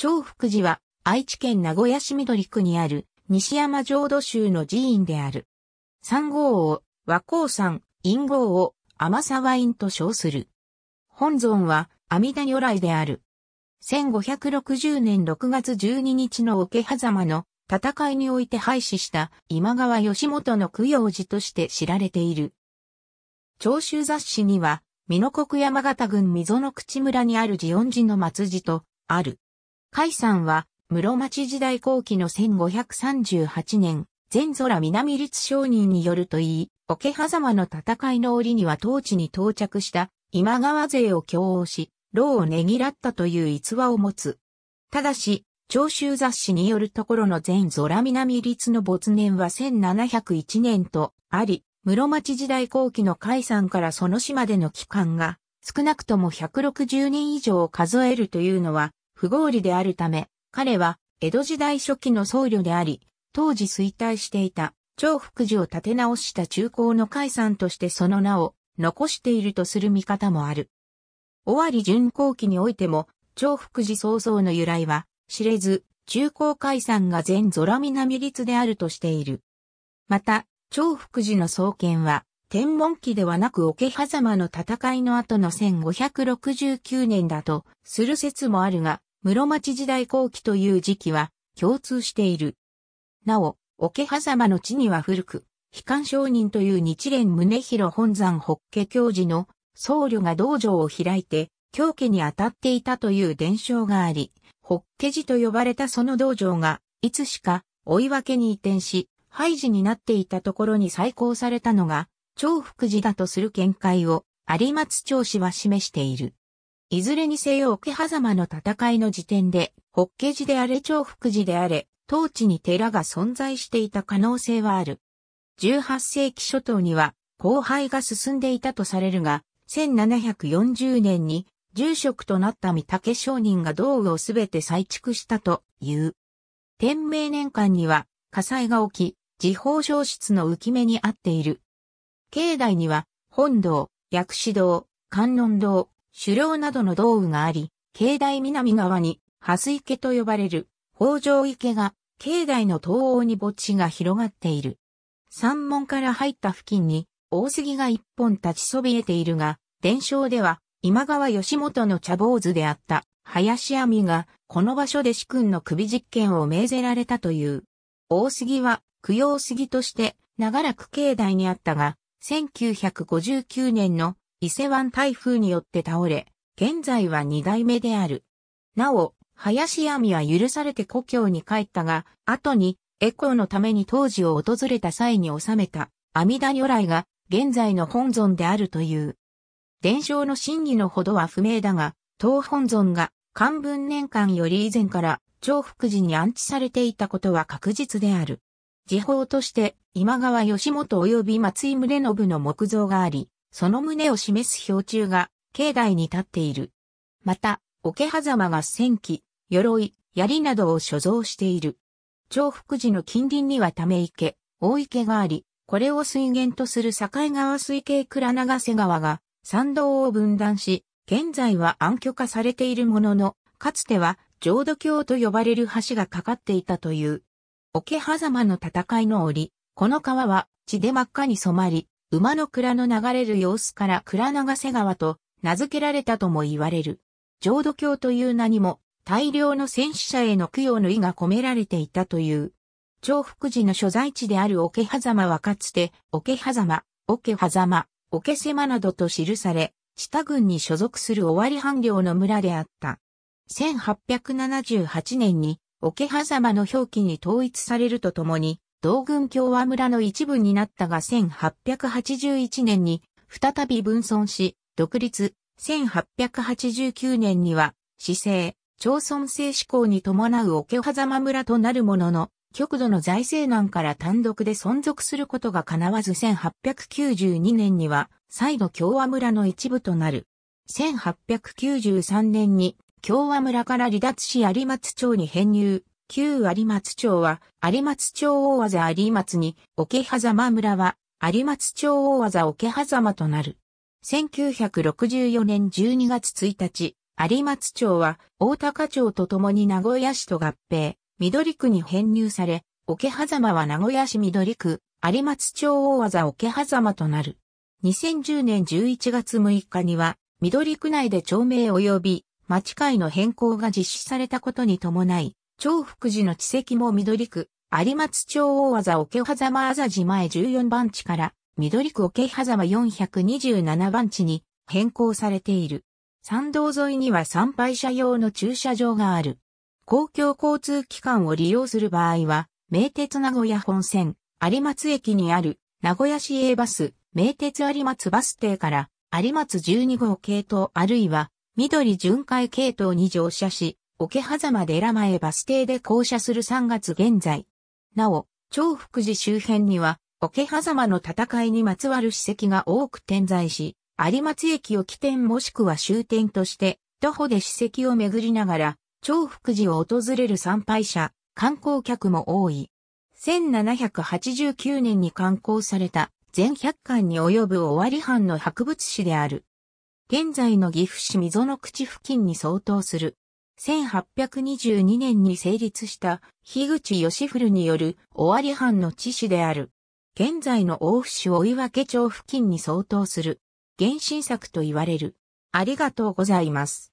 長福寺は愛知県名古屋市緑区にある西山浄土宗の寺院である。三号を和光山、陰号を天沢院と称する。本尊は阿弥陀如来である。1560年6月12日の桶狭間の戦いにおいて廃止した今川義元の供養寺として知られている。長州雑誌には、美濃国山形郡溝の口村にある寺恩寺の末寺と、ある。海山は、室町時代後期の1538年、全空南立商人によると言い、桶狭間の戦いの折には当地に到着した今川勢を強応し、牢をねぎらったという逸話を持つ。ただし、長州雑誌によるところの全空南立の没年は1701年とあり、室町時代後期の海山からその島での期間が少なくとも160年以上を数えるというのは不合理であるため、彼は江戸時代初期の僧侶であり、当時衰退していた長福寺を建て直した中高の解散としてその名を残しているとする見方もある。尾張巡後期においても、長福寺創造の由来は、知れず、中高解散が全空南立であるとしている。また、長福寺の創建は、天文期ではなく桶狭間の戦いの後の1569年だとする説もあるが、室町時代後期という時期は共通している。なお、桶狭間の地には古く、悲観商人という日蓮宗広本山法華教寺の僧侶が道場を開いて、教家に当たっていたという伝承があり、法華寺と呼ばれたその道場が、いつしか追い分けに移転し、廃寺になっていたところに再興されたのが、長福寺だとする見解を、有松町氏は示している。いずれにせよ桶狭間の戦いの時点で、法華寺であれ長福寺であれ、当地に寺が存在していた可能性はある。18世紀初頭には、荒廃が進んでいたとされるが、1740年に住職となった三竹商人が道具をすべて再築したという。天明年間には火災が起き、地方消失の浮き目にあっている。境内には、本堂、薬師堂、観音堂、狩猟などの道具があり、境内南側に、蓮池と呼ばれる、北条池が、境内の東欧に墓地が広がっている。山門から入った付近に、大杉が一本立ちそびえているが、伝承では、今川義元の茶坊主であった、林網が、この場所で主君の首実験を命ぜられたという。大杉は、供養杉として、長らく境内にあったが、1959年の伊勢湾台風によって倒れ、現在は二代目である。なお、林亜美は許されて故郷に帰ったが、後に、エコーのために当時を訪れた際に収めた、阿弥陀如来が、現在の本尊であるという。伝承の真偽のほどは不明だが、当本尊が、漢文年間より以前から、長福寺に安置されていたことは確実である。時報として、今川義元及び松井宗信の木像があり、その旨を示す標柱が、境内に立っている。また、桶狭間が戦機、鎧、槍などを所蔵している。長福寺の近隣にはため池、大池があり、これを水源とする境川水系倉長瀬川が、山道を分断し、現在は暗渠化されているものの、かつては浄土橋と呼ばれる橋がかかっていたという。桶狭間の戦いの折、この川は血で真っ赤に染まり、馬の蔵の流れる様子から蔵長瀬川と名付けられたとも言われる。浄土教という名にも大量の戦死者への供養の意が込められていたという。長福寺の所在地である桶狭間はかつて桶狭間、桶狭間、桶狭間などと記され、下郡に所属する尾張藩領の村であった。1878年に桶狭間の表記に統一されるとともに、同軍共和村の一部になったが1881年に再び分村し、独立、1889年には、市政、町村制施行に伴う桶狭間村となるものの、極度の財政難から単独で存続することが叶わず1892年には、再度共和村の一部となる。1893年に、共和村から離脱し有松町に編入。旧有松町は、有松町大技有松に、桶狭間村は、有松町大技桶狭間となる。1964年12月1日、有松町は、大高町と共に名古屋市と合併、緑区に編入され、桶狭間は名古屋市緑区、有松町大技桶狭間となる。2010年11月6日には、緑区内で町名及び、町会の変更が実施されたことに伴い、長福寺の地籍も緑区、有松町大技桶狭間あざじ前14番地から、緑区桶狭間427番地に変更されている。参道沿いには参拝者用の駐車場がある。公共交通機関を利用する場合は、名鉄名古屋本線、有松駅にある、名古屋市営バス、名鉄有松バス停から、有松12号系統あるいは、緑巡回系統に乗車し、桶狭間寺前バス停で降車する3月現在。なお、長福寺周辺には、桶狭間の戦いにまつわる史跡が多く点在し、有松駅を起点もしくは終点として、徒歩で史跡を巡りながら、長福寺を訪れる参拝者、観光客も多い。1789年に刊行された全百巻に及ぶ尾張藩の博物誌である。現在の岐阜市溝の口付近に相当する1822年に成立した樋口義古による尾張藩の地市である。現在の大府市追分町付近に相当する。原神作と言われる。ありがとうございます。